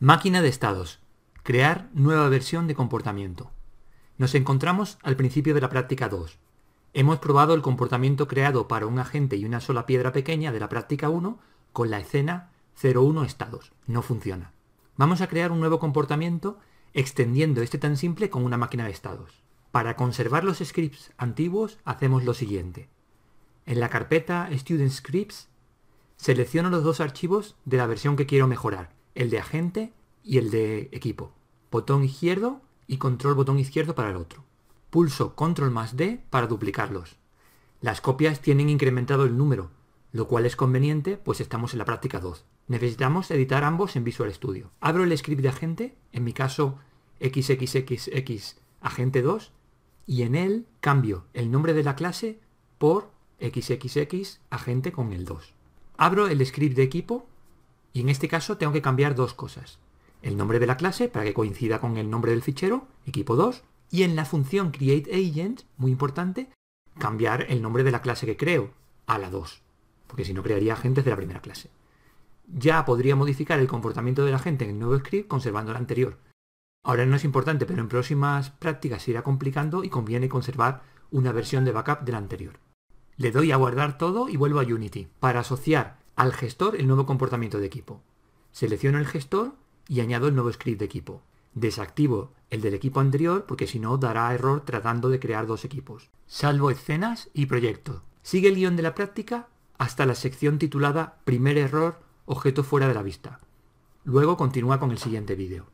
Máquina de estados. Crear nueva versión de comportamiento. Nos encontramos al principio de la práctica 2. Hemos probado el comportamiento creado para un agente y una sola piedra pequeña de la práctica 1 con la escena 01 estados. No funciona. Vamos a crear un nuevo comportamiento extendiendo este tan simple con una máquina de estados. Para conservar los scripts antiguos hacemos lo siguiente. En la carpeta Student Scripts selecciono los dos archivos de la versión que quiero mejorar el de agente y el de equipo. Botón izquierdo y control botón izquierdo para el otro. Pulso control más D para duplicarlos. Las copias tienen incrementado el número, lo cual es conveniente pues estamos en la práctica 2. Necesitamos editar ambos en Visual Studio. Abro el script de agente, en mi caso xxxx agente 2, y en él cambio el nombre de la clase por xxx agente con el 2. Abro el script de equipo y en este caso tengo que cambiar dos cosas. El nombre de la clase para que coincida con el nombre del fichero, equipo 2, y en la función createAgent, muy importante, cambiar el nombre de la clase que creo a la 2, porque si no crearía agentes de la primera clase. Ya podría modificar el comportamiento del agente en el nuevo script conservando el anterior. Ahora no es importante, pero en próximas prácticas se irá complicando y conviene conservar una versión de backup de la anterior. Le doy a guardar todo y vuelvo a Unity para asociar al gestor el nuevo comportamiento de equipo. Selecciono el gestor y añado el nuevo script de equipo. Desactivo el del equipo anterior porque si no dará error tratando de crear dos equipos. Salvo escenas y proyecto. Sigue el guión de la práctica hasta la sección titulada Primer error, objeto fuera de la vista. Luego continúa con el siguiente vídeo.